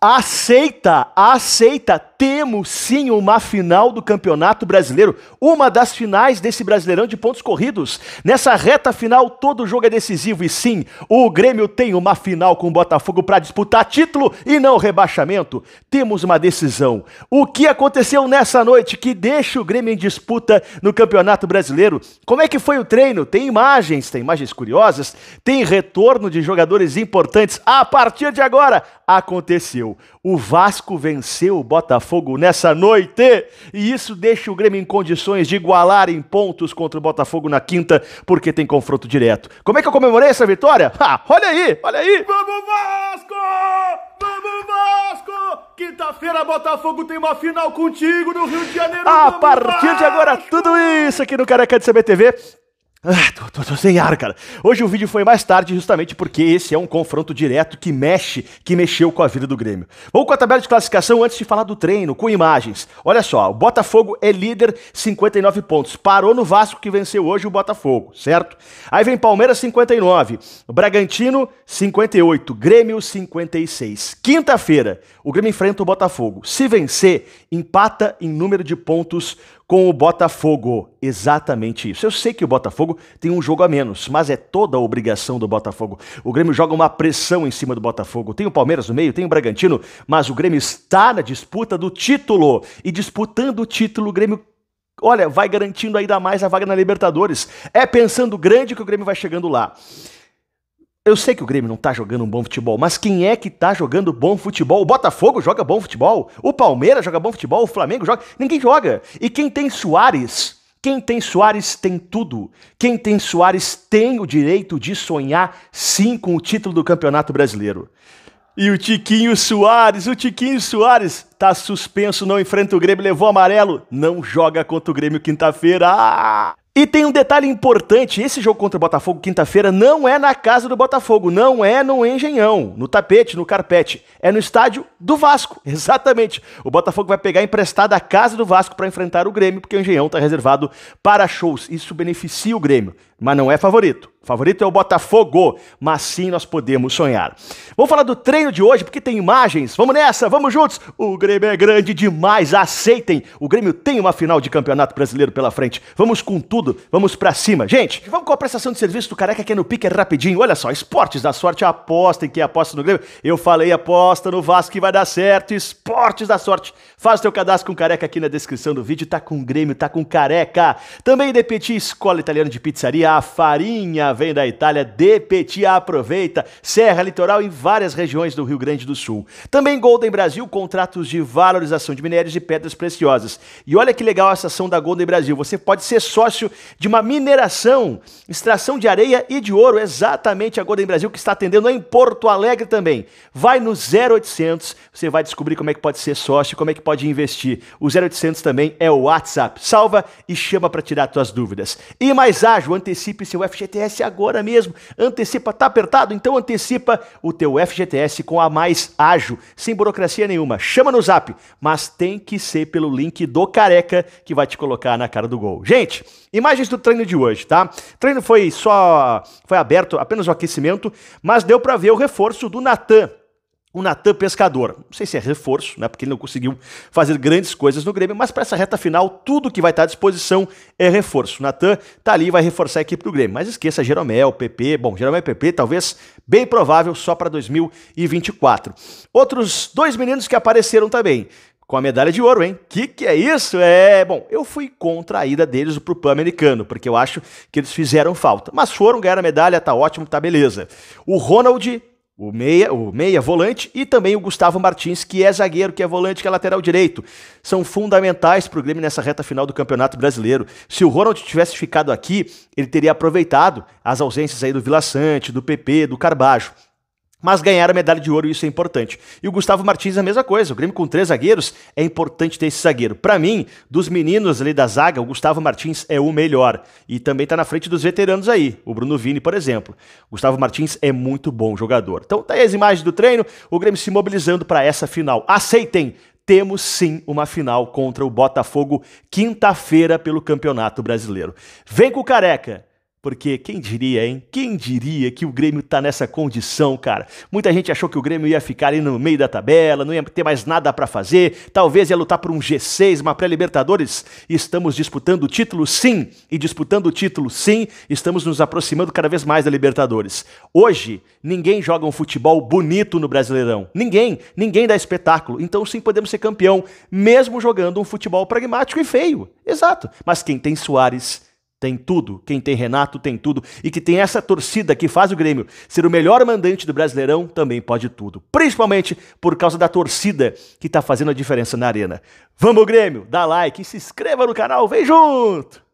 aceita, aceita temos sim uma final do Campeonato Brasileiro, uma das finais desse Brasileirão de pontos corridos. Nessa reta final, todo jogo é decisivo e sim, o Grêmio tem uma final com o Botafogo para disputar título e não rebaixamento. Temos uma decisão. O que aconteceu nessa noite que deixa o Grêmio em disputa no Campeonato Brasileiro? Como é que foi o treino? Tem imagens, tem imagens curiosas, tem retorno de jogadores importantes. A partir de agora, aconteceu. O Vasco venceu o Botafogo Botafogo nessa noite. E isso deixa o Grêmio em condições de igualar em pontos contra o Botafogo na quinta, porque tem confronto direto. Como é que eu comemorei essa vitória? Ha, olha aí, olha aí. Vamos Vasco! Vamos Vasco! Quinta-feira Botafogo tem uma final contigo no Rio de Janeiro. A Vamos, partir Vasco! de agora tudo isso aqui no Careca de CBTV. Ah, tô, tô, tô, sem ar, cara. Hoje o vídeo foi mais tarde, justamente porque esse é um confronto direto que mexe, que mexeu com a vida do Grêmio. Vamos com a tabela de classificação antes de falar do treino, com imagens. Olha só, o Botafogo é líder, 59 pontos. Parou no Vasco que venceu hoje o Botafogo, certo? Aí vem Palmeiras, 59. Bragantino, 58. Grêmio, 56. Quinta-feira, o Grêmio enfrenta o Botafogo. Se vencer, empata em número de pontos com o Botafogo. Exatamente isso. Eu sei que o Botafogo tem um jogo a menos, mas é toda a obrigação do Botafogo. O Grêmio joga uma pressão em cima do Botafogo. Tem o Palmeiras no meio, tem o Bragantino, mas o Grêmio está na disputa do título. E disputando o título, o Grêmio olha, vai garantindo ainda mais a vaga na Libertadores. É pensando grande que o Grêmio vai chegando lá. Eu sei que o Grêmio não tá jogando um bom futebol, mas quem é que tá jogando bom futebol? O Botafogo joga bom futebol, o Palmeiras joga bom futebol, o Flamengo joga. Ninguém joga. E quem tem Soares? Quem tem Soares tem tudo. Quem tem Soares tem o direito de sonhar sim com o título do Campeonato Brasileiro. E o Tiquinho Soares, o Tiquinho Soares tá suspenso, não enfrenta o Grêmio, levou amarelo, não joga contra o Grêmio quinta-feira. Ah! E tem um detalhe importante: esse jogo contra o Botafogo, quinta-feira, não é na casa do Botafogo, não é no Engenhão, no tapete, no carpete. É no estádio do Vasco, exatamente. O Botafogo vai pegar emprestado a casa do Vasco para enfrentar o Grêmio, porque o Engenhão está reservado para shows. Isso beneficia o Grêmio mas não é favorito. Favorito é o Botafogo, mas sim nós podemos sonhar. Vamos falar do treino de hoje porque tem imagens. Vamos nessa, vamos juntos. O Grêmio é grande demais, aceitem. O Grêmio tem uma final de Campeonato Brasileiro pela frente. Vamos com tudo, vamos para cima. Gente, vamos com a prestação de serviço do Careca que é no pique é rapidinho. Olha só, Esportes da Sorte aposta em quem aposta no Grêmio. Eu falei aposta no Vasco que vai dar certo. Esportes da Sorte. Faz teu cadastro com Careca aqui na descrição do vídeo. Tá com o Grêmio, tá com Careca. Também DPT Escola Italiana de Pizzaria a farinha vem da Itália, de Petit aproveita, Serra Litoral e várias regiões do Rio Grande do Sul. Também Golden Brasil, contratos de valorização de minérios e pedras preciosas. E olha que legal essa ação da Golden Brasil, você pode ser sócio de uma mineração, extração de areia e de ouro, exatamente a Golden Brasil que está atendendo em Porto Alegre também. Vai no 0800, você vai descobrir como é que pode ser sócio, como é que pode investir. O 0800 também é o WhatsApp. Salva e chama para tirar suas dúvidas. E mais ágil, antecipa antecipe seu FGTS agora mesmo. Antecipa, tá apertado? Então antecipa o teu FGTS com a mais ágil, sem burocracia nenhuma. Chama no zap, mas tem que ser pelo link do careca que vai te colocar na cara do gol. Gente, imagens do treino de hoje, tá? O treino foi só foi aberto apenas o aquecimento, mas deu para ver o reforço do Natan o Natan Pescador. Não sei se é reforço, né? Porque ele não conseguiu fazer grandes coisas no Grêmio, mas para essa reta final, tudo que vai estar tá à disposição é reforço. O Natan tá ali e vai reforçar a equipe do Grêmio. Mas esqueça Jeromel, PP. Bom, Jeromel e PP, talvez bem provável só para 2024. Outros dois meninos que apareceram também com a medalha de ouro, hein? Que que é isso? É, bom, eu fui contra a ida deles pro Pan-Americano, porque eu acho que eles fizeram falta. Mas foram, ganharam a medalha, tá ótimo, tá beleza. O Ronald o meia, o meia volante e também o Gustavo Martins, que é zagueiro, que é volante, que é lateral direito. São fundamentais para o Grêmio nessa reta final do Campeonato Brasileiro. Se o Ronald tivesse ficado aqui, ele teria aproveitado as ausências aí do Vila Sante, do PP, do Carbajo mas ganharam medalha de ouro e isso é importante. E o Gustavo Martins a mesma coisa, o Grêmio com três zagueiros, é importante ter esse zagueiro. Para mim, dos meninos ali da zaga, o Gustavo Martins é o melhor e também tá na frente dos veteranos aí, o Bruno Vini, por exemplo. O Gustavo Martins é muito bom jogador. Então, tá aí as imagens do treino, o Grêmio se mobilizando para essa final. Aceitem, temos sim uma final contra o Botafogo quinta-feira pelo Campeonato Brasileiro. Vem com o Careca. Porque quem diria, hein? Quem diria que o Grêmio tá nessa condição, cara? Muita gente achou que o Grêmio ia ficar ali no meio da tabela, não ia ter mais nada para fazer, talvez ia lutar por um G6, uma pré-Libertadores. Estamos disputando o título, sim, e disputando o título, sim, estamos nos aproximando cada vez mais da Libertadores. Hoje, ninguém joga um futebol bonito no Brasileirão. Ninguém, ninguém dá espetáculo. Então, sim, podemos ser campeão, mesmo jogando um futebol pragmático e feio. Exato. Mas quem tem Soares tem tudo. Quem tem Renato tem tudo. E que tem essa torcida que faz o Grêmio ser o melhor mandante do Brasileirão também pode tudo. Principalmente por causa da torcida que está fazendo a diferença na arena. Vamos, Grêmio! Dá like, e se inscreva no canal, vem junto!